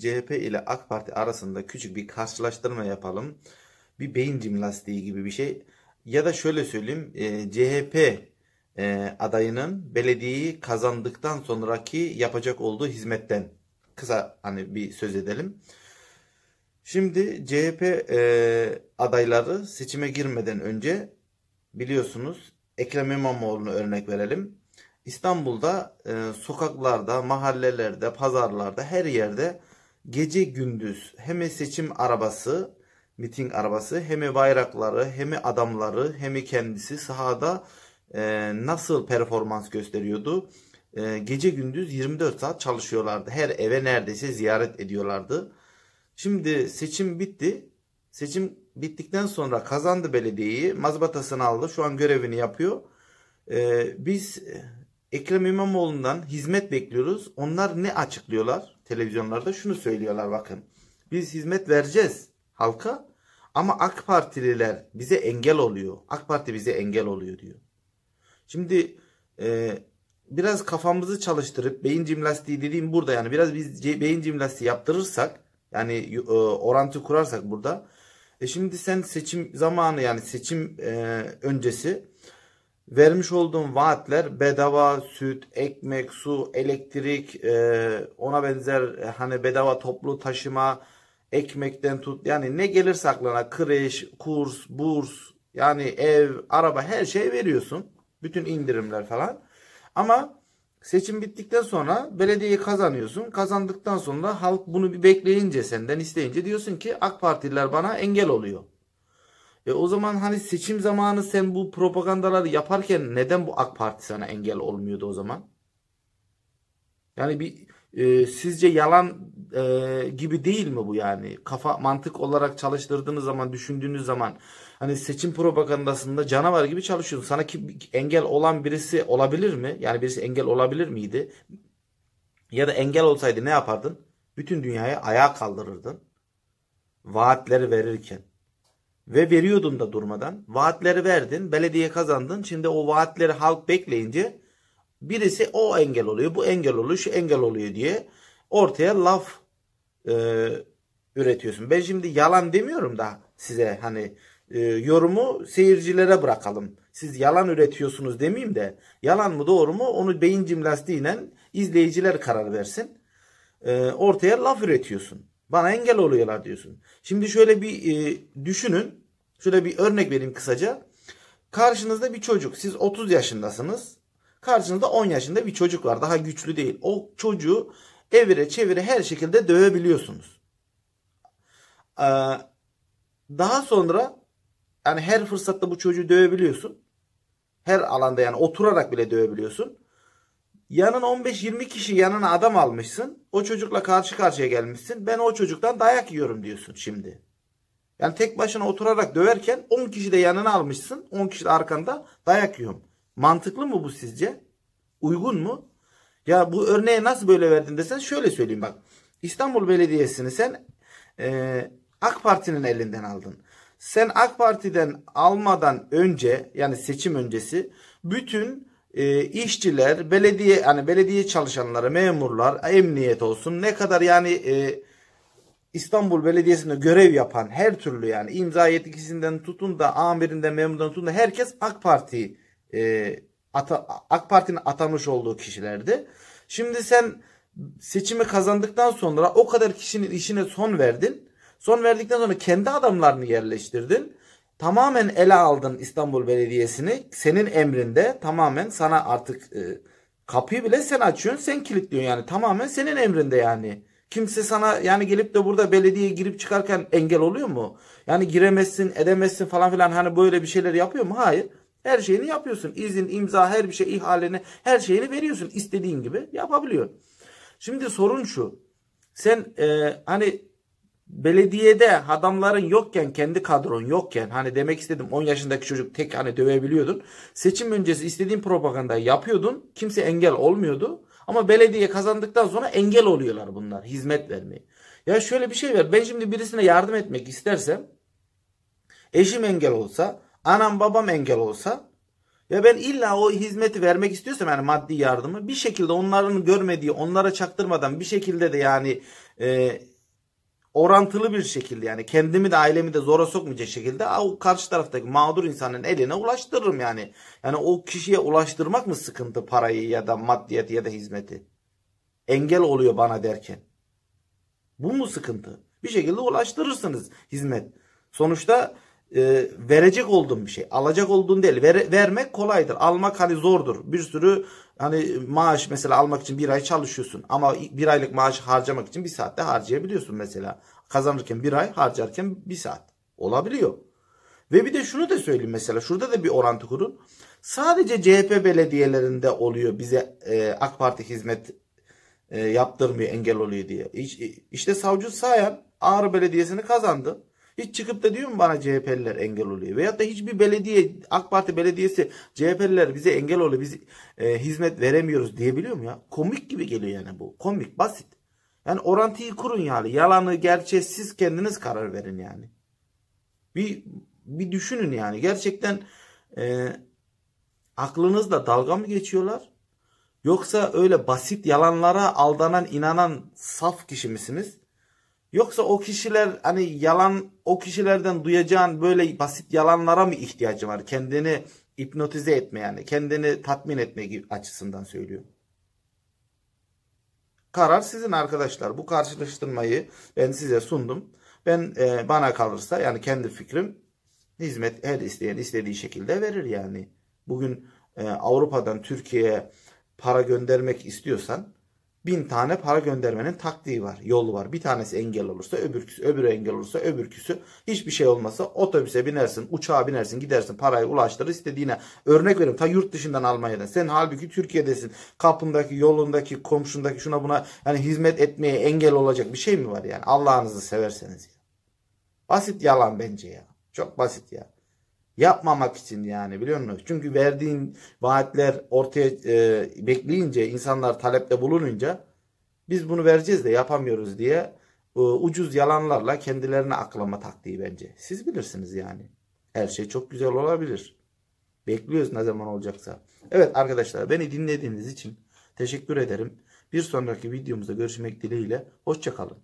CHP ile AK Parti arasında küçük bir karşılaştırma yapalım. Bir beyin cimnastiği gibi bir şey. Ya da şöyle söyleyeyim e, CHP e, adayının belediyeyi kazandıktan sonraki yapacak olduğu hizmetten kısa hani bir söz edelim. Şimdi CHP e, adayları seçime girmeden önce biliyorsunuz Ekrem İmamoğlu'nu örnek verelim. İstanbul'da e, sokaklarda, mahallelerde, pazarlarda her yerde gece gündüz hem seçim arabası, miting arabası, hem bayrakları, hem adamları, hem kendisi sahada e, nasıl performans gösteriyordu? E, gece gündüz 24 saat çalışıyorlardı. Her eve neredeyse ziyaret ediyorlardı. Şimdi seçim bitti. Seçim bittikten sonra kazandı belediyeyi. Mazbatasını aldı. Şu an görevini yapıyor. E, biz Ekrem İmamoğlu'ndan hizmet bekliyoruz. Onlar ne açıklıyorlar? televizyonlarda şunu söylüyorlar bakın. Biz hizmet vereceğiz halka ama AK Partililer bize engel oluyor. AK Parti bize engel oluyor diyor. Şimdi e, biraz kafamızı çalıştırıp beyin cimnastiği dediğim burada yani biraz biz beyin cimnastiği yaptırırsak yani e, orantı kurarsak burada e şimdi sen seçim zamanı yani seçim e, öncesi Vermiş olduğum vaatler bedava süt, ekmek, su, elektrik, e, ona benzer e, hani bedava toplu taşıma, ekmekten tut yani ne gelirse aklına kreş, kurs, burs yani ev, araba her şey veriyorsun. Bütün indirimler falan. Ama seçim bittikten sonra belediyeyi kazanıyorsun. Kazandıktan sonra halk bunu bir bekleyince senden isteyince diyorsun ki AK Partililer bana engel oluyor. E o zaman hani seçim zamanı sen bu propagandaları yaparken neden bu AK Parti sana engel olmuyordu o zaman? Yani bir e, sizce yalan e, gibi değil mi bu yani? Kafa mantık olarak çalıştırdığınız zaman, düşündüğünüz zaman hani seçim propagandasında canavar gibi çalışıyorsun. Sana ki engel olan birisi olabilir mi? Yani birisi engel olabilir miydi? Ya da engel olsaydı ne yapardın? Bütün dünyaya ayağa kaldırırdın. Vaatleri verirken ve veriyordun da durmadan. Vaatleri verdin, belediye kazandın. Şimdi o vaatleri halk bekleyince birisi o engel oluyor, bu engel oluyor, şu engel oluyor diye ortaya laf e, üretiyorsun. Ben şimdi yalan demiyorum da size hani e, yorumu seyircilere bırakalım. Siz yalan üretiyorsunuz demeyeyim de yalan mı doğru mu onu beyin cimnastiğiyle izleyiciler karar versin. E, ortaya laf üretiyorsun. Bana engel oluyorlar diyorsun. Şimdi şöyle bir e, düşünün. Şöyle bir örnek vereyim kısaca. Karşınızda bir çocuk. Siz 30 yaşındasınız. Karşınızda 10 yaşında bir çocuk var. Daha güçlü değil. O çocuğu evire çevire her şekilde dövebiliyorsunuz. Ee, daha sonra yani her fırsatta bu çocuğu dövebiliyorsun. Her alanda yani oturarak bile dövebiliyorsun. Yanına 15-20 kişi yanına adam almışsın. O çocukla karşı karşıya gelmişsin. Ben o çocuktan dayak yiyorum diyorsun şimdi. Yani tek başına oturarak döverken 10 kişi de yanına almışsın. 10 kişi de arkanda dayak yiyorum. Mantıklı mı bu sizce? Uygun mu? Ya bu örneğe nasıl böyle verdin desen şöyle söyleyeyim bak. İstanbul Belediyesi'ni sen e, AK Parti'nin elinden aldın. Sen AK Parti'den almadan önce yani seçim öncesi bütün e, işçiler, belediye yani belediye çalışanları, memurlar, emniyet olsun ne kadar yani e, İstanbul Belediyesi'nde görev yapan her türlü yani imza yetkisinden tutun da amirinden memurdan tutun da herkes AK Parti e, ata, AK Parti'nin atamış olduğu kişilerdi. Şimdi sen seçimi kazandıktan sonra o kadar kişinin işine son verdin. Son verdikten sonra kendi adamlarını yerleştirdin tamamen ele aldın İstanbul Belediyesi'ni. Senin emrinde tamamen sana artık e, kapıyı bile sen açıyorsun sen kilitliyorsun yani tamamen senin emrinde yani. Kimse sana yani gelip de burada belediye girip çıkarken engel oluyor mu? Yani giremezsin edemezsin falan filan hani böyle bir şeyler yapıyor mu? Hayır. Her şeyini yapıyorsun. İzin, imza, her bir şey, ihaleni, her şeyini veriyorsun. istediğin gibi yapabiliyor. Şimdi sorun şu. Sen e, hani belediyede adamların yokken kendi kadron yokken hani demek istedim 10 yaşındaki çocuk tek hani dövebiliyordun. Seçim öncesi istediğin propagandayı yapıyordun. Kimse engel olmuyordu. Ama belediye kazandıktan sonra engel oluyorlar bunlar hizmet vermeyi. Ya şöyle bir şey ver. Ben şimdi birisine yardım etmek istersem eşim engel olsa, anam babam engel olsa ya ben illa o hizmeti vermek istiyorsam yani maddi yardımı bir şekilde onların görmediği, onlara çaktırmadan bir şekilde de yani e, orantılı bir şekilde yani kendimi de ailemi de zora sokmayacak şekilde karşı taraftaki mağdur insanın eline ulaştırırım yani. Yani o kişiye ulaştırmak mı sıkıntı parayı ya da maddiyeti ya da hizmeti? Engel oluyor bana derken. Bu mu sıkıntı? Bir şekilde ulaştırırsınız hizmet. Sonuçta e, verecek olduğun bir şey. Alacak olduğun değil. Ver, vermek kolaydır. Almak hani zordur. Bir sürü hani maaş mesela almak için bir ay çalışıyorsun. Ama bir aylık maaş harcamak için bir saatte harcayabiliyorsun mesela. Kazanırken bir ay harcarken bir saat. Olabiliyor. Ve bir de şunu da söyleyeyim mesela. Şurada da bir orantı kurun. Sadece CHP belediyelerinde oluyor bize e, AK Parti hizmet e, yaptırmıyor engel oluyor diye. İşte Savcı Sayan Ağrı Belediyesi'ni kazandı. Hiç çıkıp da diyor mu bana CHP'liler engel oluyor? Veyahut da hiçbir belediye, AK Parti belediyesi CHP'liler bize engel oluyor, biz e, hizmet veremiyoruz diyebiliyor mu ya? Komik gibi geliyor yani bu. Komik, basit. Yani orantıyı kurun yani. Yalanı, gerçeği siz kendiniz karar verin yani. Bir, bir düşünün yani. Gerçekten e, aklınızla dalga mı geçiyorlar? Yoksa öyle basit yalanlara aldanan, inanan saf kişi misiniz? Yoksa o kişiler hani yalan o kişilerden duyacağın böyle basit yalanlara mı ihtiyacı var? Kendini hipnotize etme yani kendini tatmin etme açısından söylüyorum. Karar sizin arkadaşlar. Bu karşılaştırmayı ben size sundum. Ben e, bana kalırsa yani kendi fikrim hizmet her isteyen istediği şekilde verir yani. Bugün e, Avrupa'dan Türkiye'ye para göndermek istiyorsan bin tane para göndermenin taktiği var, yolu var. Bir tanesi engel olursa öbürküsü, öbürü engel olursa öbürküsü. Hiçbir şey olmasa otobüse binersin, uçağa binersin, gidersin, parayı ulaştırır istediğine. Örnek veriyorum ta yurt dışından Almanya'dan. Sen halbuki Türkiye'desin. Kapındaki, yolundaki, komşundaki şuna buna yani hizmet etmeye engel olacak bir şey mi var yani? Allah'ınızı severseniz ya. Basit yalan bence ya. Çok basit ya. Yapmamak için yani biliyor musunuz? Çünkü verdiğin vaatler ortaya e, bekleyince, insanlar talepte bulununca biz bunu vereceğiz de yapamıyoruz diye e, ucuz yalanlarla kendilerine aklama taktiği bence. Siz bilirsiniz yani. Her şey çok güzel olabilir. Bekliyoruz ne zaman olacaksa. Evet arkadaşlar beni dinlediğiniz için teşekkür ederim. Bir sonraki videomuzda görüşmek dileğiyle. Hoşçakalın.